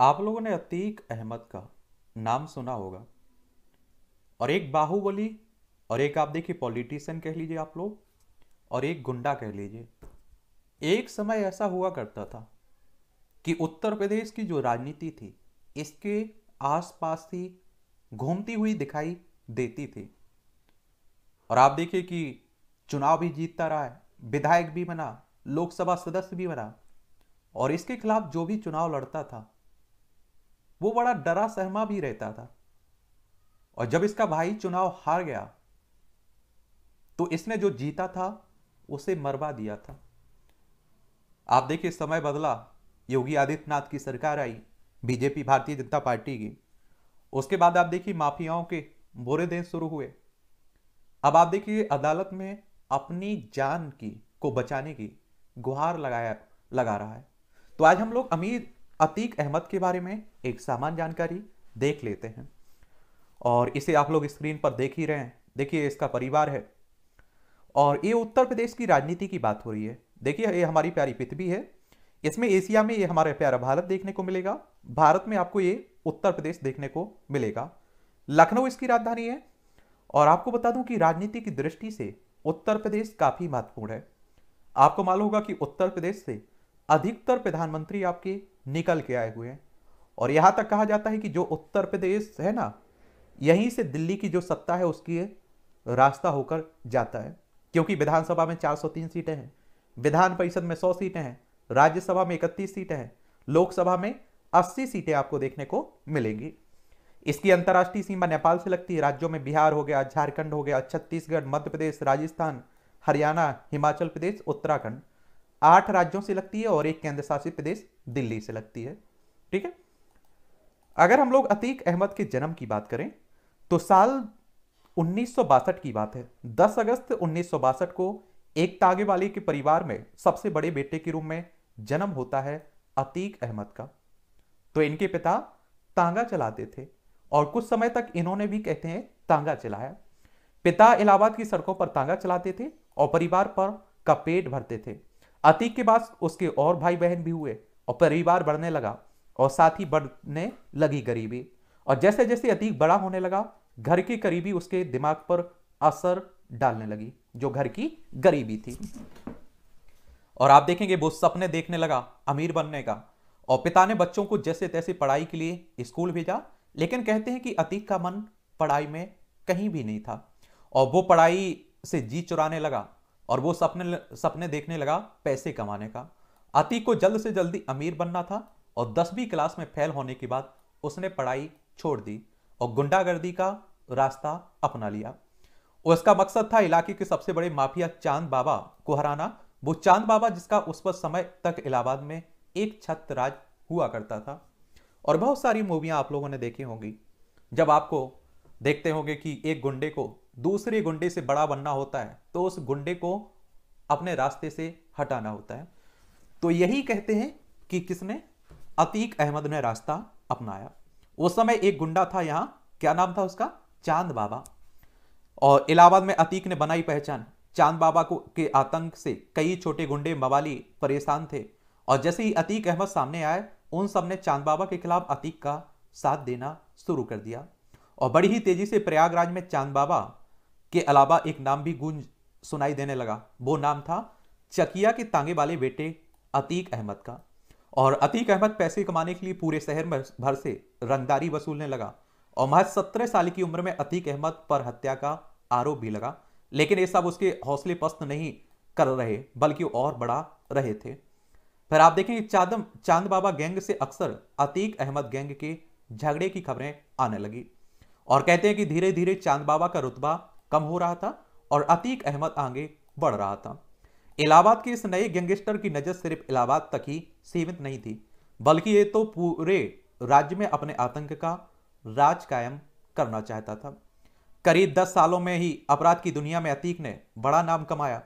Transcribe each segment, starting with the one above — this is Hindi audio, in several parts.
आप लोगों ने अतीक अहमद का नाम सुना होगा और एक बाहुबली और एक आप देखिए पॉलिटिशियन कह लीजिए आप लोग और एक गुंडा कह लीजिए एक समय ऐसा हुआ करता था कि उत्तर प्रदेश की जो राजनीति थी इसके आसपास ही घूमती हुई दिखाई देती थी और आप देखिए कि चुनाव भी जीतता रहा है विधायक भी बना लोकसभा सदस्य भी बना और इसके खिलाफ जो भी चुनाव लड़ता था वो बड़ा डरा सहमा भी रहता था और जब इसका भाई चुनाव हार गया तो इसने जो जीता था उसे मरवा दिया था आप देखिए समय बदला योगी आदित्यनाथ की सरकार आई बीजेपी भारतीय जनता पार्टी की उसके बाद आप देखिए माफियाओं के बुरे दिन शुरू हुए अब आप देखिए अदालत में अपनी जान की को बचाने की गुहार लगाया लगा रहा है तो आज हम लोग अमीर अतीक अहमद के बारे में एक सामान्य जानकारी देख लेते हैं और इसे आप लोग स्क्रीन पर देख ही रहे हैं देखिए इसका परिवार है और ये उत्तर प्रदेश की राजनीति की बात हो रही है देखिए ये हमारी प्यारी पृथ्वी है इसमें एशिया में ये हमारा प्यारा भारत देखने को मिलेगा भारत में आपको ये उत्तर प्रदेश देखने को मिलेगा लखनऊ इसकी राजधानी है और आपको बता दूं कि राजनीति की दृष्टि से उत्तर प्रदेश काफ़ी महत्वपूर्ण है आपको मालूम होगा कि उत्तर प्रदेश से अधिकतर प्रधानमंत्री आपके निकल के आए हुए हैं और यहाँ तक कहा जाता है कि जो उत्तर प्रदेश है ना यहीं से दिल्ली की जो सत्ता है उसकी रास्ता होकर जाता है क्योंकि विधानसभा में 403 सीटें हैं विधान परिषद में 100 सीटें हैं राज्यसभा में 31 सीटें हैं लोकसभा में 80 सीटें आपको देखने को मिलेंगी इसकी अंतर्राष्ट्रीय सीमा नेपाल से लगती है राज्यों में बिहार हो गया झारखंड हो गया छत्तीसगढ़ मध्य प्रदेश राजस्थान हरियाणा हिमाचल प्रदेश उत्तराखंड आठ राज्यों से लगती है और एक केंद्र शासित प्रदेश दिल्ली से लगती है ठीक है अगर हम लोग अतीक अहमद के जन्म की बात करें तो साल उन्नीस की बात है 10 अगस्त उन्नीस को एक तागे वाले के परिवार में सबसे बड़े बेटे के रूप में जन्म होता है अतीक अहमद का तो इनके पिता तांगा चलाते थे और कुछ समय तक इन्होंने भी कहते हैं तांगा चलाया पिता इलाहाबाद की सड़कों पर तांगा चलाते थे और परिवार पर का पेट भरते थे अतीक के बाद उसके और भाई बहन भी हुए और परिवार बढ़ने लगा और साथ ही बढ़ने लगी गरीबी और जैसे जैसे अतीक बड़ा होने लगा घर की गरीबी उसके दिमाग पर असर डालने लगी जो घर की गरीबी थी और आप देखेंगे वो सपने देखने लगा अमीर बनने का और पिता ने बच्चों को जैसे तैसे पढ़ाई के लिए स्कूल भेजा लेकिन कहते हैं कि अतीक का मन पढ़ाई में कहीं भी नहीं था और वो पढ़ाई से जी चुराने लगा और वो सपने सपने देखने लगा पैसे कमाने का अति को जल्द से जल्दी अमीर बनना था और दसवीं क्लास में फेल होने के बाद उसने पढ़ाई छोड़ दी और गुंडागर्दी का रास्ता अपना लिया उसका मकसद था इलाके के सबसे बड़े माफिया चांद बाबा को हराना वो चांद बाबा जिसका उस पर समय तक इलाहाबाद में एक छत राज हुआ करता था और बहुत सारी मूवियाँ आप लोगों ने देखी होंगी जब आपको देखते होंगे कि एक गुंडे को दूसरे गुंडे से बड़ा बनना होता है तो उस गुंडे को अपने रास्ते से हटाना होता है तो यही कहते हैं कि किसने अतीक अहमद ने रास्ता अपनाया उस समय एक गुंडा था यहाँ क्या नाम था उसका चांद बाबा और इलाहाबाद में अतीक ने बनाई पहचान चांद बाबा को के आतंक से कई छोटे गुंडे मवाली परेशान थे और जैसे ही अतीक अहमद सामने आए उन सब ने चांद बाबा के खिलाफ अतीक का साथ देना शुरू कर दिया और बड़ी ही तेजी से प्रयागराज में चांद बाबा के अलावा एक नाम भी गूंज सुनाई देने लगा वो नाम था चकिया के तांगे वाले बेटे अतीक अहमद का और अतीक अहमद पैसे कमाने के लिए पूरे शहर में भर से रंगदारी वसूलने लगा और महज सत्रह साल की उम्र में अतीक अहमद पर हत्या का आरोप भी लगा लेकिन ये सब उसके हौसले पस्त नहीं कर रहे बल्कि और बड़ा रहे थे फिर आप देखें चादम चांद बाबा गैंग से अक्सर अतीक अहमद गैंग के झगड़े की खबरें आने लगी और कहते हैं कि धीरे धीरे चांद बाबा का रुतबा कम हो रहा था और अतीक अहमद आगे बढ़ रहा था इलाहाबाद के इस नए गैंगस्टर की नज़र सिर्फ इलाहाबाद तक ही सीमित नहीं थी बल्कि ये तो पूरे राज्य में अपने आतंक का राज कायम करना चाहता था करीब दस सालों में ही अपराध की दुनिया में अतीक ने बड़ा नाम कमाया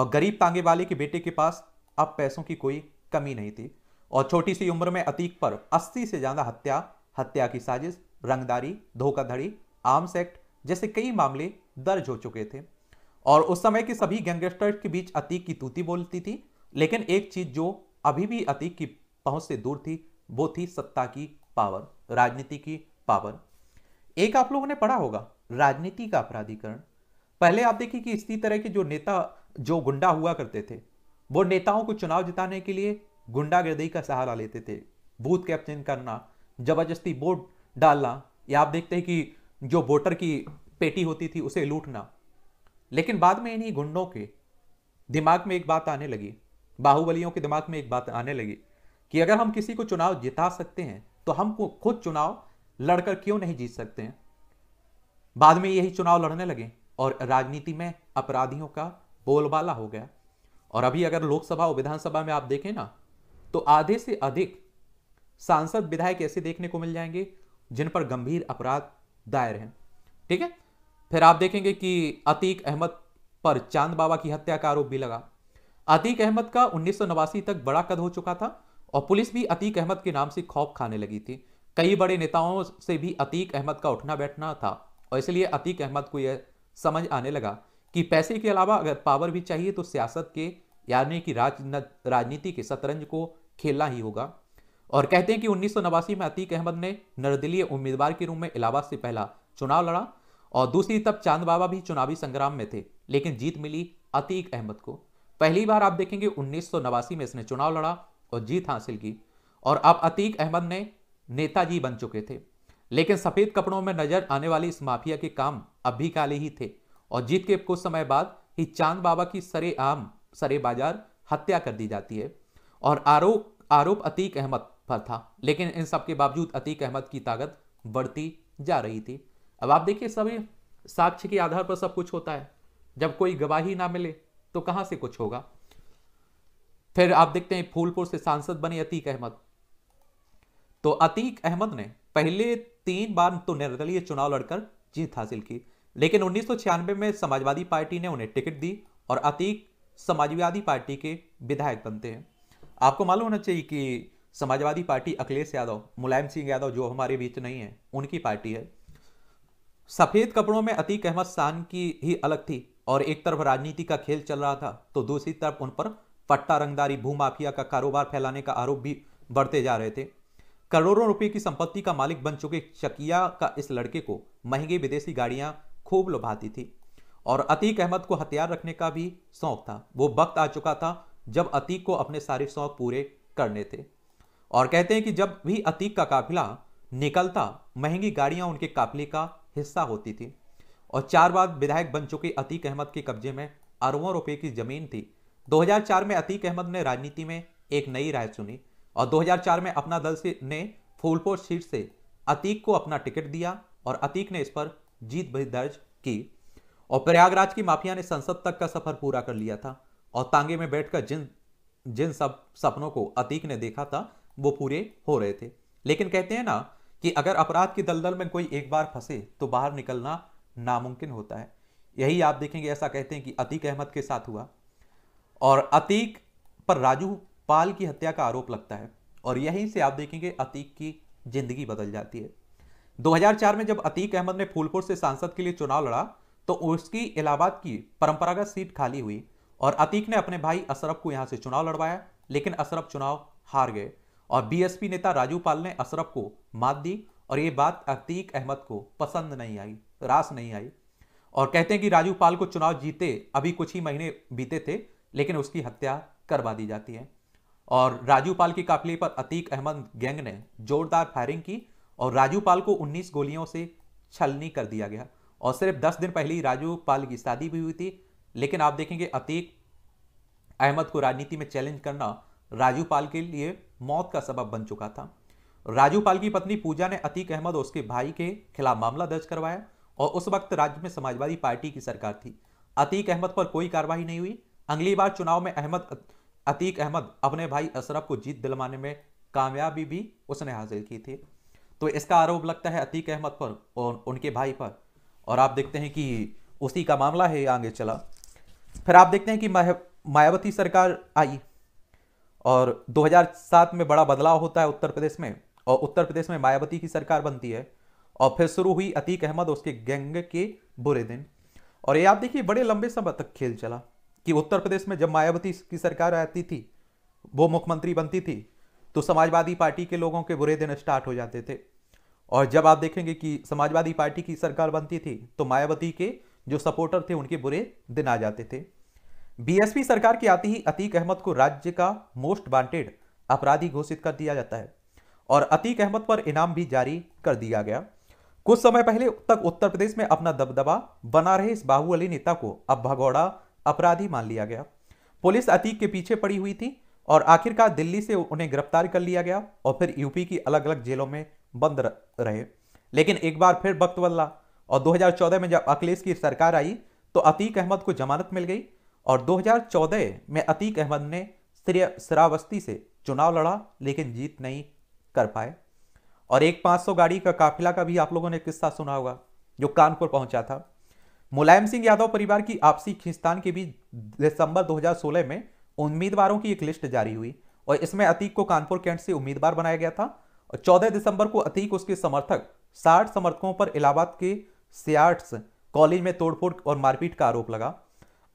और गरीब तांगे वाले के बेटे के पास अब पैसों की कोई कमी नहीं थी और छोटी सी उम्र में अतीक पर 80 से ज्यादा हत्या हत्या की साजिश रंगदारी धोखाधड़ी आर्म्स एक्ट जैसे कई मामले दर्ज हो चुके थे और उस समय के सभी गैंगस्टर्स के बीच अतीक की तूती बोलती थी लेकिन एक चीज जो अभी भी अतीक की पहुंच से दूर थी वो थी सत्ता की पावर राजनीति की पावर एक आप लोगों ने पढ़ा होगा राजनीति का अपराधीकरण पहले आप देखिए कि इसी तरह के जो नेता जो गुंडा हुआ करते थे वो नेताओं को चुनाव जिताने के लिए गुंडागर्दी का सहारा लेते थे बूथ कैप्चन करना जबरदस्ती वोट डालना या आप देखते हैं कि जो वोटर की पेटी होती थी उसे लूटना लेकिन बाद में इन्हीं गुंडों के दिमाग में एक बात आने लगी बाहुबलियों के दिमाग में एक बात आने लगी कि अगर हम किसी को चुनाव जिता सकते हैं तो हम खुद चुनाव लड़कर क्यों नहीं जीत सकते हैं बाद में यही चुनाव लड़ने लगे और राजनीति में अपराधियों का बोलबाला हो गया और अभी अगर लोकसभा और विधानसभा में आप देखें ना तो आधे से अधिक सांसद विधायक ऐसे देखने को मिल जाएंगे जिन पर गंभीर अपराध दायर हैं ठीक है फिर आप देखेंगे कि अतीक अहमद पर चांद बाबा की हत्या का आरोप भी लगा अतीक अहमद का उन्नीस तक बड़ा कद हो चुका था और पुलिस भी अतीक अहमद के नाम से खौफ खाने लगी थी कई बड़े नेताओं से भी अतीक अहमद का उठना बैठना था और इसलिए अतीक अहमद को यह समझ आने लगा कि पैसे के अलावा अगर पावर भी चाहिए तो सियासत के यानी कि राजनीति के शतरंज को खेलना ही होगा और कहते हैं कि उन्नीस में अतीक अहमद ने निर्दलीय उम्मीदवार के रूप में इलाहाबाद से पहला चुनाव लड़ा और दूसरी तब चांद बाबा भी चुनावी संग्राम में थे लेकिन जीत मिली अतीक अहमद को पहली बार आप देखेंगे उन्नीस में इसने चुनाव लड़ा और जीत हासिल की और अब अतीक अहमद ने नेताजी बन चुके थे लेकिन सफेद कपड़ों में नजर आने वाली इस माफिया के काम अब भी काले ही थे और जीत के कुछ समय बाद ही चांद बाबा की सरे आम सरे बाजार हत्या कर दी जाती है और आरोप आरोप अतीक अहमद पर था लेकिन इन सब के बावजूद अतीक अहमद की ताकत बढ़ती जा रही थी अब आप देखिए सभी साक्ष्य के आधार पर सब कुछ होता है जब कोई गवाही ना मिले तो कहां से कुछ होगा फिर आप देखते हैं फूलपुर से सांसद बने अतीक अहमद तो अतीक अहमद ने पहले तीन बार तो निर्दलीय चुनाव लड़कर जीत हासिल की लेकिन उन्नीस में समाजवादी पार्टी ने उन्हें टिकट दी और अतीक समाजवादी पार्टी के विधायक बनते हैं आपको मालूम होना चाहिए कि समाजवादी पार्टी अखिलेश यादव मुलायम सिंह यादव जो हमारे बीच नहीं है उनकी पार्टी है सफेद कपड़ों में अतीक अहमद शान की ही अलग थी और एक तरफ राजनीति का खेल चल रहा था तो दूसरी तरफ उन पर पट्टा रंगदारी भूमाफिया का कारोबार फैलाने का आरोप भी बढ़ते जा रहे थे करोड़ों रुपए की संपत्ति का मालिक बन चुके चकिया का इस लड़के को महंगी विदेशी गाड़ियां खूब लुभाती थी और अतीक अहमद को हथियार रखने का भी शौक था वो वक्त आ चुका था जब अतीक को अपने सारे शौक पूरे करने थे और कहते हैं कि जब भी अतीक का काफिला निकलता महंगी गाड़ियां उनके काफिले का हिस्सा होती थी और चार बार विधायक बन चुके अतीक अहमद के कब्जे में अरबों रुपए की जमीन थी 2004 में अतीक अहमद ने राजनीति में एक नई राय सुनी और 2004 में अपना दल से ने फूलपुर सीट से अतीक को अपना टिकट दिया और अतीक ने इस पर जीत भी दर्ज की और प्रयागराज की माफिया ने संसद तक का सफर पूरा कर लिया था और तांगे में बैठकर जिन जिन सब सपनों को अतीक ने देखा था वो पूरे हो रहे थे लेकिन कहते हैं ना कि अगर अपराध की दलदल में कोई एक बार फंसे तो बाहर निकलना नामुमकिन होता है यही आप देखेंगे ऐसा कहते हैं कि अतीक अहमद के साथ हुआ और अतीक पर राजू पाल की हत्या का आरोप लगता है और यहीं से आप देखेंगे अतीक की जिंदगी बदल जाती है 2004 में जब अतीक अहमद ने फूलपुर से सांसद के लिए चुनाव लड़ा तो उसकी इलाहाबाद की परंपरागत सीट खाली हुई और अतीक ने अपने भाई अशरफ को यहां से चुनाव लड़वाया लेकिन अशरफ चुनाव हार गए और बीएसपी नेता राजू पाल ने अशरफ को मात दी और ये बात अतीक अहमद को पसंद नहीं आई रास नहीं आई और कहते हैं कि राजू पाल को चुनाव जीते अभी कुछ ही महीने बीते थे लेकिन उसकी हत्या करवा दी जाती है और राजू पाल की काफिले पर अतीक अहमद गैंग ने जोरदार फायरिंग की और राजू पाल को 19 गोलियों से छलनी कर दिया गया और सिर्फ 10 दिन पहले ही राजू पाल की शादी भी हुई थी लेकिन आप देखेंगे अतीक अहमद को राजनीति में चैलेंज करना राजू पाल के लिए मौत का सबब बन चुका था राजू पाल की पत्नी पूजा ने अतीक अहमद और उसके भाई के खिलाफ मामला दर्ज करवाया और उस वक्त राज्य में समाजवादी पार्टी की सरकार थी अतीक अहमद पर कोई कार्रवाई नहीं हुई अगली बार चुनाव में अहमद अतीक अहमद अपने भाई अशरफ को जीत दिलवाने में कामयाबी भी उसने हासिल की थी तो इसका आरोप लगता है अतीक अहमद पर और उनके भाई पर और आप देखते हैं कि उसी का मामला है आगे चला फिर आप देखते हैं कि मायावती सरकार आई और 2007 में बड़ा बदलाव होता है उत्तर प्रदेश में और उत्तर प्रदेश में मायावती की सरकार बनती है और फिर शुरू हुई अतीक अहमद उसके गैंग के बुरे दिन और ये आप देखिए बड़े लंबे समय तक खेल चला कि उत्तर प्रदेश में जब मायावती की सरकार आती थी वो मुख्यमंत्री बनती थी तो समाजवादी पार्टी के लोगों के बुरे दिन स्टार्ट हो जाते थे और जब आप देखेंगे कि समाजवादी पार्टी की सरकार बनती थी तो मायावती के जो सपोर्टर थे उनके बुरे दिन आ जाते थे बीएसपी सरकार की आती ही अतीक अहमद को राज्य का मोस्ट वांटेड अपराधी घोषित कर दिया जाता है और अतीक अहमद पर इनाम भी जारी कर दिया गया कुछ समय पहले तक उत्तर प्रदेश में अपना दबदबा बना रहे इस बाहुअली नेता को अब भगौड़ा अपराधी मान लिया गया पुलिस अतीक के पीछे पड़ी हुई थी और आखिरकार दिल्ली से उन्हें गिरफ्तार कर लिया गया और फिर यूपी की अलग अलग जेलों में बंद रहे लेकिन एक बार फिर वक्त बदला और 2014 में जब अखिलेश की सरकार आई तो अतीक अहमद को जमानत मिल गई और 2014 में अतीक अहमद ने श्रावस्ती से चुनाव लड़ा लेकिन जीत नहीं कर पाए और एक 500 गाड़ी का काफिला का भी आप लोगों ने किस्सा सुना होगा जो कानपुर पहुंचा था मुलायम सिंह यादव परिवार की आपसी खिस्तान के बीच दिसंबर 2016 में उम्मीदवारों की एक लिस्ट जारी हुई और इसमें अतीक को कानपुर कैंट से उम्मीदवार बनाया गया था और 14 दिसंबर को अतीक उसके समर्थक साठ समर्थकों पर इलाहाबाद के सियाट्स कॉलेज में तोड़फोड़ और मारपीट का आरोप लगा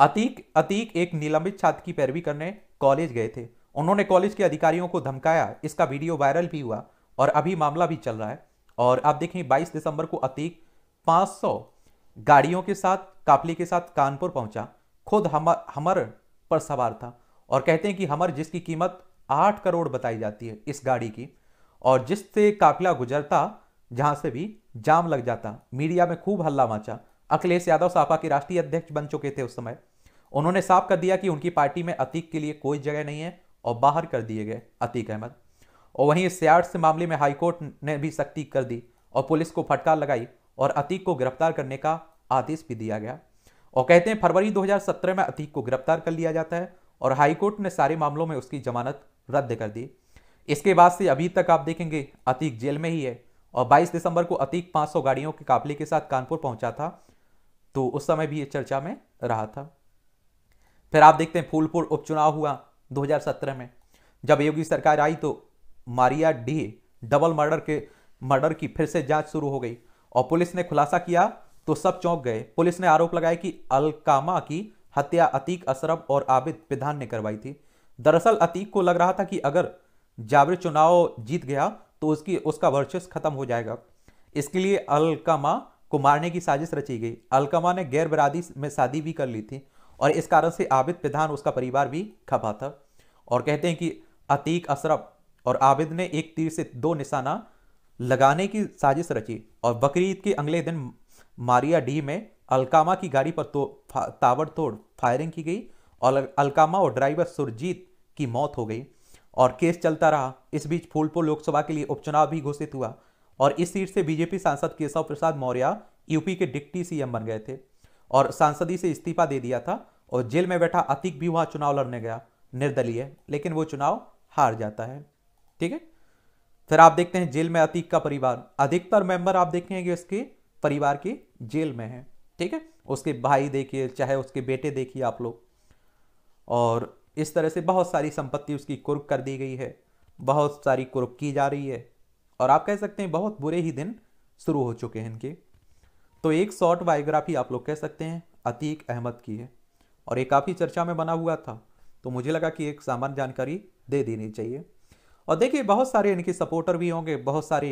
अतीक अतीक एक निलंबित छात्र की पैरवी करने कॉलेज गए थे उन्होंने कॉलेज के अधिकारियों को धमकाया इसका वीडियो वायरल भी हुआ और अभी मामला भी चल रहा है और आप देखें 22 दिसंबर को अतीक 500 गाड़ियों के साथ काफली के साथ कानपुर पहुंचा खुद हमर हमर पर सवार था और कहते हैं कि हमर जिसकी कीमत आठ करोड़ बताई जाती है इस गाड़ी की और जिससे काफिला गुजरता जहां से भी जाम लग जाता मीडिया में खूब हल्ला मचा अखिलेश यादव सापा के राष्ट्रीय अध्यक्ष बन चुके थे उस समय उन्होंने साफ कर दिया कि उनकी पार्टी में अतीक के लिए कोई जगह नहीं है और बाहर कर दिए गए अतीक अहमद और वहीं इस मामले में हाईकोर्ट ने भी सख्ती कर दी और पुलिस को फटकार लगाई और अतीक को गिरफ्तार करने का आदेश भी दिया गया और कहते हैं फरवरी 2017 में अतीक को गिरफ्तार कर लिया जाता है और हाईकोर्ट ने सारे मामलों में उसकी जमानत रद्द कर दी इसके बाद से अभी तक आप देखेंगे अतीक जेल में ही है और 22 दिसंबर को अतीक 500 गाड़ियों के काफिले के साथ कानपुर पहुंचा था तो उस समय भी ये चर्चा में रहा था फिर आप देखते हैं फूलपुर उपचुनाव हुआ 2017 में जब योगी सरकार आई तो मारिया डी डबल मर्डर के मर्डर की फिर से जांच शुरू हो गई और पुलिस ने खुलासा किया तो सब चौंक गए पुलिस ने आरोप लगाया कि अलकामा की हत्या अतीक अशरफ और आबिद पिधान ने करवाई थी दरअसल अतीक को लग रहा था कि अगर जावर चुनाव जीत गया तो उसकी उसका वर्चस्व खत्म हो जाएगा इसके लिए अलकामा को मारने की साजिश रची गई अलकमा ने गैर बरादी में शादी भी कर ली थी और इस कारण से आबिद प्रधान उसका परिवार भी खपा था और कहते हैं कि अतीक अशरफ और आबिद ने एक तीर से दो निशाना लगाने की साजिश रची और बकरीद के अगले दिन मारिया डी में अलकामा की गाड़ी पर तो ताबड़तोड़ फायरिंग की गई और अलकामा और ड्राइवर सुरजीत की मौत हो गई और केस चलता रहा इस बीच फूलपुर लोकसभा के लिए उपचुनाव भी घोषित हुआ और इस सीट से बीजेपी सांसद केशव प्रसाद मौर्य यूपी के डिप्टी सीएम बन गए थे और सांसदी से इस्तीफा दे दिया था और जेल में बैठा अतिक भी वहां चुनाव लड़ने गया निर्दलीय लेकिन वो चुनाव हार जाता है ठीक है फिर आप देखते हैं जेल में अतीक का परिवार अधिकतर मेंबर आप देखेंगे उसके परिवार के जेल में है ठीक है उसके भाई देखिए चाहे उसके बेटे देखिए आप लोग और इस तरह से बहुत सारी संपत्ति उसकी कुर्क कर दी गई है बहुत सारी कुर्क की जा रही है और आप कह सकते हैं बहुत बुरे ही दिन शुरू हो चुके हैं इनके तो एक शॉर्ट बायोग्राफी आप लोग कह सकते हैं अतीक अहमद की है और ये काफ़ी चर्चा में बना हुआ था तो मुझे लगा कि एक सामान्य जानकारी दे देनी चाहिए और देखिए बहुत सारे इनके सपोर्टर भी होंगे बहुत सारे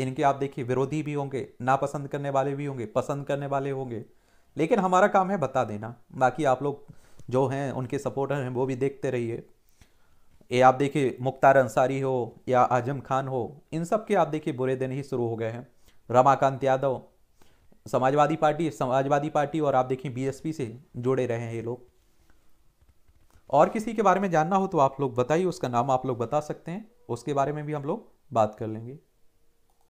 इनके आप देखिए विरोधी भी होंगे नापसंद करने वाले भी होंगे पसंद करने वाले होंगे लेकिन हमारा काम है बता देना बाकी आप लोग जो हैं उनके सपोर्टर हैं वो भी देखते रहिए ये आप देखिए मुख्तार अंसारी हो या आजम खान हो इन सब के आप देखिए बुरे दिन ही शुरू हो गए हैं रमाकांत यादव समाजवादी पार्टी समाजवादी पार्टी और आप देखिए बीएसपी से जुड़े रहे हैं ये लोग और किसी के बारे में जानना हो तो आप लोग बताइए उसका नाम आप लोग बता सकते हैं उसके बारे में भी हम लोग बात कर लेंगे